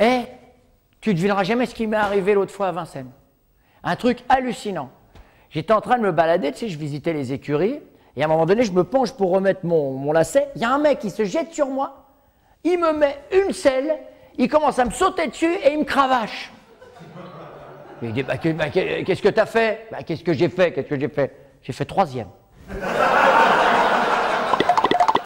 Eh, tu ne devineras jamais ce qui m'est arrivé l'autre fois à Vincennes. Un truc hallucinant. J'étais en train de me balader, tu sais, je visitais les écuries, et à un moment donné, je me penche pour remettre mon, lacet. Il y a un mec qui se jette sur moi, il me met une selle, il commence à me sauter dessus et il me cravache. Il dit bah, bah, Qu'est-ce que t'as fait bah, Qu'est-ce que j'ai fait Qu'est-ce que j'ai fait J'ai fait troisième.